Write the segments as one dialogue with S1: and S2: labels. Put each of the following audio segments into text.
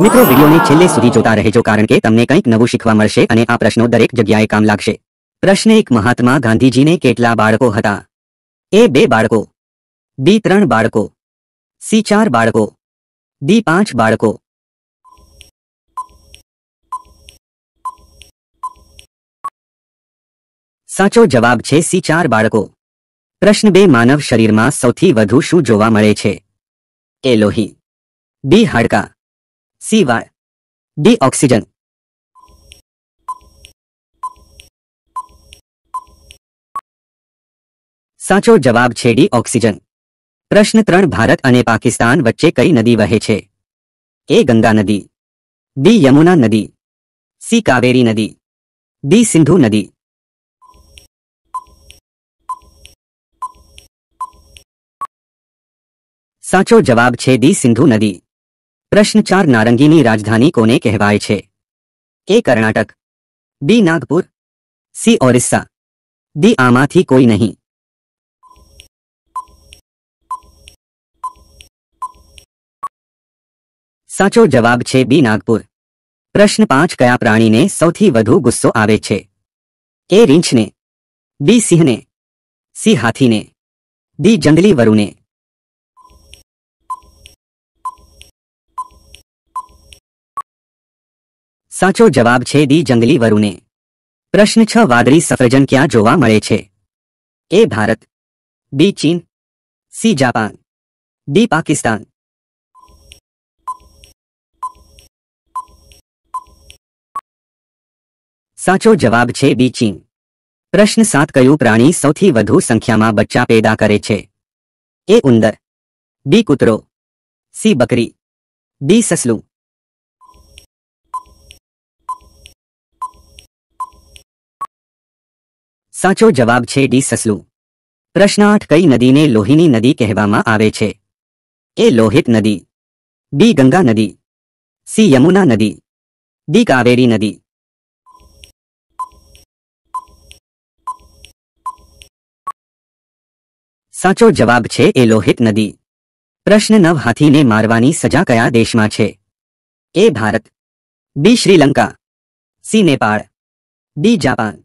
S1: મિત્રો વિડીયોને છેલ્લે સુધી જોતા રહેજો કારણ કે તમને કંઈક નવું શીખવા મળશે અને આ પ્રશ્નો દરેક જગ્યાએ કામ લાગશે પ્રશ્ન એક મહાત્મા ગાંધીજીને કેટલા બાળકો હતા એ બે બાળકો બી ત્રણ બાળકો સી ચાર બાળકો ડી પાંચ બાળકો સાચો જવાબ છે સી ચાર બાળકો પ્રશ્ન બે માનવ શરીરમાં સૌથી વધુ શું જોવા મળે છે એ લોહી બી હાડકા સિવાય ડી ઓક્સિજન સાચો જવાબ છે ડી ઓક્સિજન પ્રશ્ન ત્રણ ભારત અને પાકિસ્તાન વચ્ચે કઈ નદી વહે છે એ ગંગા નદી ડી યમુના નદી સી કાવેરી નદી ડી સિંધુ નદી સાચો જવાબ છે ડી સિંધુ નદી પ્રશ્ન ચાર નારંગીની રાજધાની કોને કહેવાય છે A Karnataka B Nagpur C Orissa D આમાંથી કોઈ નહીં સાચો જવાબ છે બી નાગપુર પ્રશ્ન પાંચ કયા પ્રાણીને સૌથી વધુ ગુસ્સો આવે છે એ રીંછને બી સિંહને સી હાથીને ડી જંગલી વરુને साचो जवाब छे दी जंगली वरुणे प्रश्न छ वादरी सफरजन क्या जोवा मळे छे ए भारत बी चीन सी जापान डी पाकिस्तान साचो जवाब छे बी चीन प्रश्न सात क्यों प्राणी सौथी वधु संख्या में बच्चा पैदा करे छे ए उंदर बी कूतरो सी बकरी डी ससलू સાચો જવાબ છે ડી સસલું પ્રશ્ન આઠ કઈ નદીને લોહીની નદી કહેવામાં આવે છે એ લોહિત નદી બી ગંગા નદી સી યમુના નદી ડી કાવેરી નદી સાચો જવાબ છે એ લોહિત નદી પ્રશ્ન નવ હાથીને મારવાની સજા કયા દેશમાં છે A Bharat B Sri Lanka C Nepal D Japan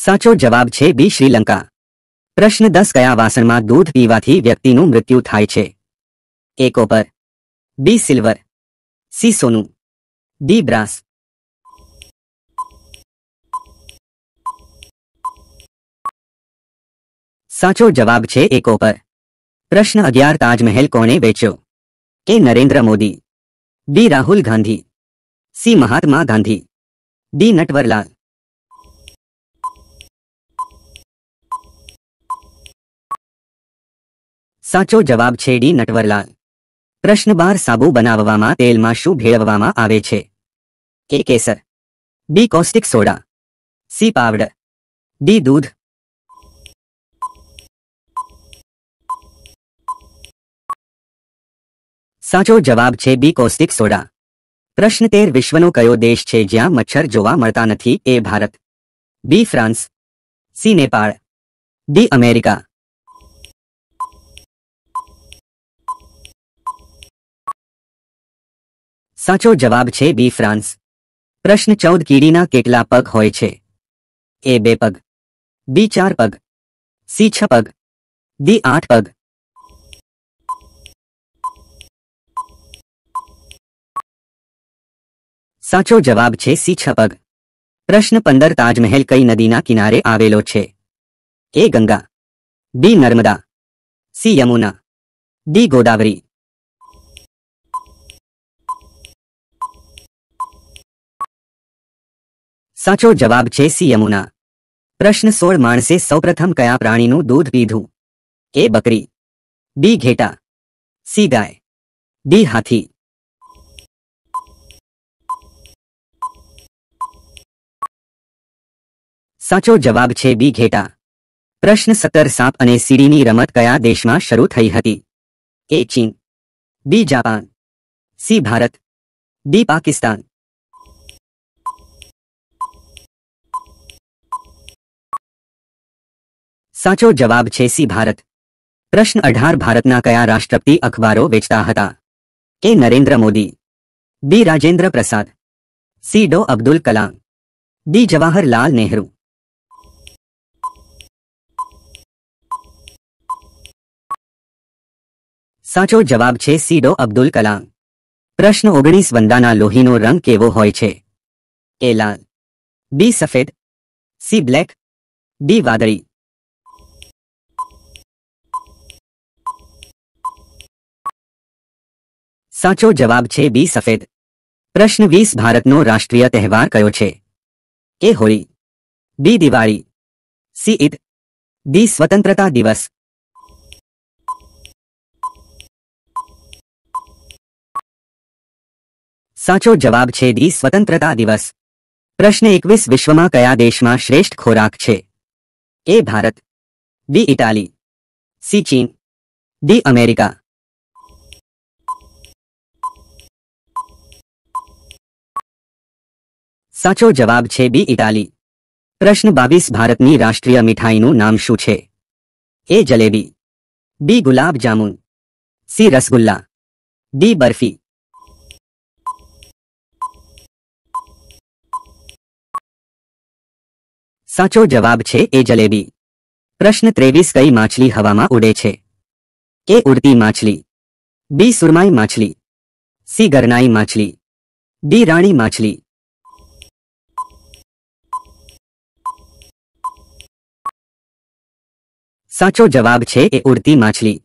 S1: साचो जवाब छे बी श्रीलंका प्रश्न 10 કયા વાસન માં દૂધ પીવા થી વ્યક્તિ નું મૃત્યુ થાય છે એકોપર બી સિલ્વર સી સોનું ડી ब्राસ સાચો જવાબ છે એકોપર પ્રશ્ન 11 તાજ મહેલ કોણે વેચ્યો A Narendra Modi B Rahul Gandhi C Mahatma Gandhi D Natwarlal સાચો જવાબ છે ડી નટવરલાલ પ્રશ્ન બાર સાબુ બનાવવામાં તેલમાં શું ભેળવવામાં આવે છે કે કેસર B caustic soda C powder D દૂધ સાચો જવાબ છે બી કોસ્ટિક સોડા પ્રશ્ન તેર વિશ્વનો કયો દેશ છે જ્યાં મચ્છર જોવા મળતા નથી A Bharat B France C Nepal D America સાચો જવાબ છે બી ફ્રાન્સ પ્રશ્ન ચૌદ કીડીના કેટલા પગ હોય છે એ બે પગ બી ચાર પગ સી છ પગ ડી આઠ પગ સાચો જવાબ છે સી છ પગ પ્રશ્ન પંદર તાજમહેલ કઈ નદીના કિનારે આવેલો છે A Ganga B Narmada C Yamuna D Godavari સાચો જવાબ છે સી પ્રશ્ન સોળ માણસે સૌપ્રથમ કયા પ્રાણીનું દૂધ પીધું એ બકરી બી ઘેટા સી ગાય ડી હાથી સાચો જવાબ છે બી ઘેટા પ્રશ્ન સત્તર સાપ અને સીડીની રમત કયા દેશમાં શરૂ થઈ હતી એ ચીન B Japan C Bharat D Pakistan સાચો જવાબ છે સી ભારત પ્રશ્ન અઢાર ભારતના કયા રાષ્ટ્રપતિ અખબારો વેચતા હતા એ Narendra Modi B Rajendra Prasad C Dr Abdul Kalam B Jawaharlal Nehru સાચો જવાબ છે સીડો અબ્દુલ કલામ પ્રશ્ન ઓગણીસ વંદાના લોહીનો રંગ કેવો હોય છે એ લાલ બી સફેદ સી બ્લેક બી વાદળી સાચો જવાબ છે બી સફેદ પ્રશ્ન વીસ ભારતનો રાષ્ટ્રીય તહેવાર કયો છે A Holi B Diwali C Eid D સ્વતંત્રતા દિવસ સાચો જવાબ છે ડી સ્વતંત્રતા દિવસ પ્રશ્ન એકવીસ વિશ્વમાં કયા દેશમાં શ્રેષ્ઠ ખોરાક છે A Bharat B Italy C ચીન ડી અમેરિકા સાચો જવાબ છે બી ઇટાલી પ્રશ્ન બાવીસ ભારતની રાષ્ટ્રીય મીઠાઈનું નામ શું છે A jalebi B gulab jamun C rasgulla D barfi સાચો જવાબ છે એ જલેબી પ્રશ્ન ત્રેવીસ કઈ માછલી હવામાં ઉડે છે એ ઉડતી માછલી બી સુરમાઈ માછલી સી ગરનાઈ માછલી ડી રાણી માછલી સાચો જવાબ છે એ ઉડતી માછલી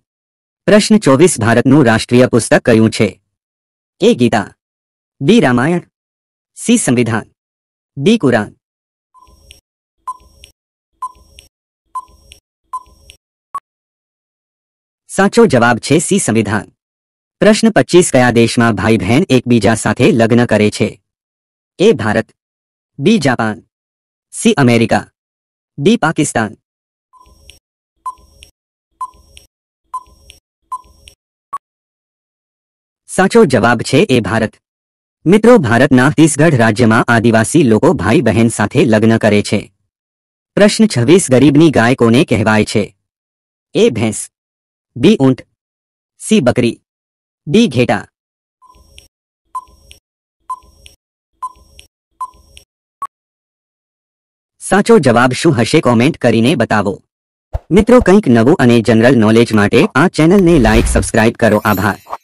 S1: પ્રશ્ન ચોવીસ ભારતનું રાષ્ટ્રીય પુસ્તક કયું છે A Gita B Ramayana C સંવિધાન બી કુરાન સાચો જવાબ છે સી સંવિધાન પ્રશ્ન પચીસ કયા દેશમાં ભાઈ બહેન એકબીજા સાથે લગ્ન કરે છે A Bharat B Japan C America B Pakistan સાચો જવાબ છે એ ભારત મિત્રો ભારતના છત્તીસગઢ રાજ્યમાં આદિવાસી લોકો ભાઈ બહેન સાથે લગ્ન કરે છે પ્રશ્ન છવ્વીસ ગરીબની ગાય કોને કહેવાય છે એ ભેંસ બી ઊંટ સી બકરી ડી ઘેટા સાચો જવાબ શું હશે કોમેન્ટ કરીને બતાવો મિત્રો કંઈક નવું અને જનરલ નોલેજ માટે આ ચેનલને લાઇક સબસ્ક્રાઇબ કરો આભાર